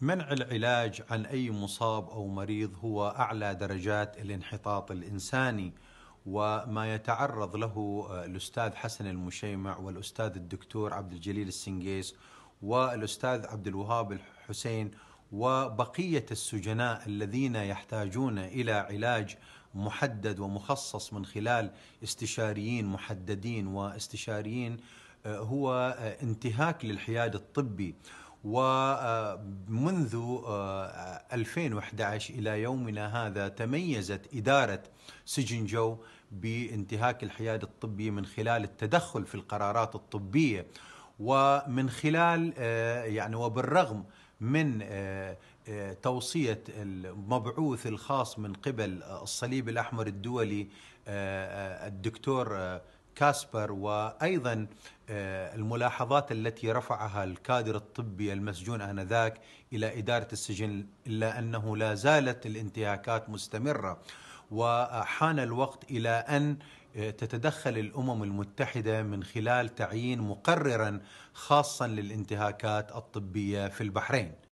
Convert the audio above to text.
منع العلاج عن اي مصاب او مريض هو اعلى درجات الانحطاط الانساني وما يتعرض له آه، الاستاذ حسن المشيمع والاستاذ الدكتور عبد الجليل السنجيس والاستاذ عبد الوهاب الحسين وبقيه السجناء الذين يحتاجون الى علاج محدد ومخصص من خلال استشاريين محددين واستشاريين آه، هو آه، انتهاك للحياد الطبي ومنذ 2011 آه، إلى يومنا هذا تميزت إدارة سجن جو بانتهاك الحياد الطبي من خلال التدخل في القرارات الطبية ومن خلال آه، يعني وبالرغم من آه، توصية المبعوث الخاص من قبل الصليب الأحمر الدولي الدكتور كاسبر وايضا آه، الملاحظات التي رفعها الكادر الطبي المسجون انذاك الى اداره السجن الا انه لا زالت الانتهاكات مستمره وحان الوقت الى ان آه، تتدخل الامم المتحده من خلال تعيين مقررا خاصا للانتهاكات الطبيه في البحرين